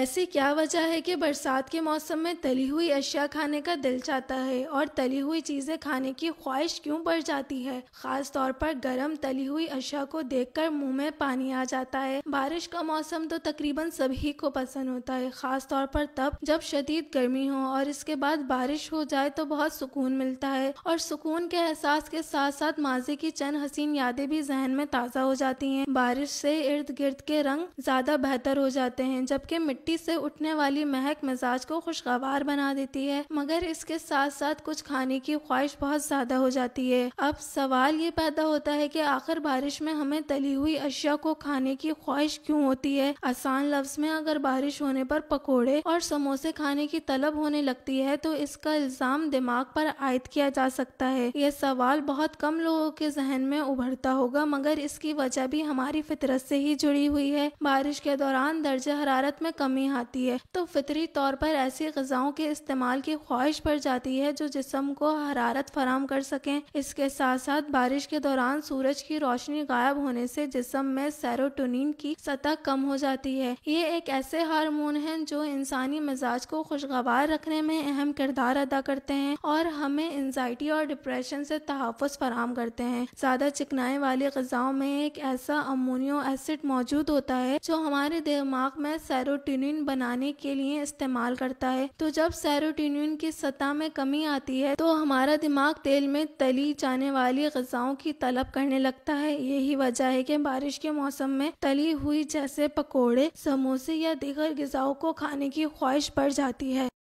ऐसी क्या वजह है कि बरसात के मौसम में तली हुई अशिया खाने का दिल चाहता है और तली हुई चीज़ें खाने की ख्वाहिश क्यों बढ़ जाती है खास तौर पर गर्म तली हुई अशिया को देखकर मुंह में पानी आ जाता है बारिश का मौसम तो तकरीबन सभी को पसंद होता है खास तौर पर तब जब शदीद गर्मी हो और इसके बाद बारिश हो जाए तो बहुत सुकून मिलता है और सुकून के एहसास के साथ साथ माजी की चंद हसीन यादें भी जहन में ताज़ा हो जाती है बारिश से इर्द गिर्द के रंग ज़्यादा बेहतर हो जाते हैं जबकि मिट्टी मिट्टी से उठने वाली महक मिजाज को खुशगवार बना देती है मगर इसके साथ साथ कुछ खाने की ख्वाहिश बहुत ज्यादा हो जाती है अब सवाल ये पैदा होता है कि आखिर बारिश में हमें तली हुई अशिया को खाने की ख्वाहिश क्यों होती है आसान लफ्ज में अगर बारिश होने पर पकौड़े और समोसे खाने की तलब होने लगती है तो इसका इल्जाम दिमाग पर आयद किया जा सकता है यह सवाल बहुत कम लोगों के जहन में उभरता होगा मगर इसकी वजह भी हमारी फितरत से ही जुड़ी हुई है बारिश के दौरान दर्ज हरारत में कमी कमी आती है तो फितरी तौर पर ऐसी गज़ाओं के इस्तेमाल की ख्वाहिश बढ़ जाती है जो जिसम को हरारत फराम कर सकें इसके साथ साथ बारिश के दौरान सूरज की रोशनी गायब होने से जिसम में सैरोटोनिन की सतह कम हो जाती है ये एक ऐसे हारमोन है जो इंसानी मिजाज को खुशगवार रखने में अहम किरदार अदा करते हैं और हमें एनजाइटी और डिप्रेशन से तहफ़ फराम करते हैं ज़्यादा चिकनाई वाली गज़ाओं में एक ऐसा अमोनियो एसिड मौजूद होता है जो हमारे दिमाग में सैरोटिन सेरोटोनिन बनाने के लिए इस्तेमाल करता है तो जब सेरोटोनिन की सतह में कमी आती है तो हमारा दिमाग तेल में तली जाने वाली गजाओं की तलब करने लगता है यही वजह है कि बारिश के मौसम में तली हुई जैसे पकौड़े समोसे या दीगर गजाओं को खाने की ख्वाहिश बढ़ जाती है